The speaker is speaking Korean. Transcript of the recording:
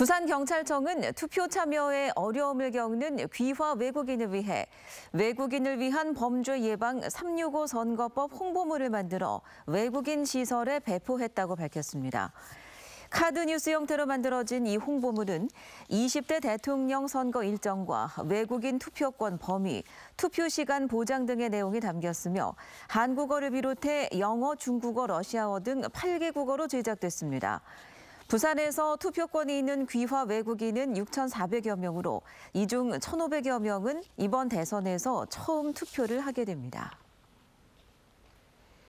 부산경찰청은 투표 참여에 어려움을 겪는 귀화 외국인을 위해 외국인을 위한 범죄 예방 365 선거법 홍보물을 만들어 외국인 시설에 배포했다고 밝혔습니다. 카드뉴스 형태로 만들어진 이 홍보물은 20대 대통령 선거 일정과 외국인 투표권 범위, 투표 시간 보장 등의 내용이 담겼으며 한국어를 비롯해 영어, 중국어, 러시아어 등 8개 국어로 제작됐습니다. 부산에서 투표권이 있는 귀화 외국인은 6,400여 명으로 이 중 1,500여 명은 이번 대선에서 처음 투표를 하게 됩니다.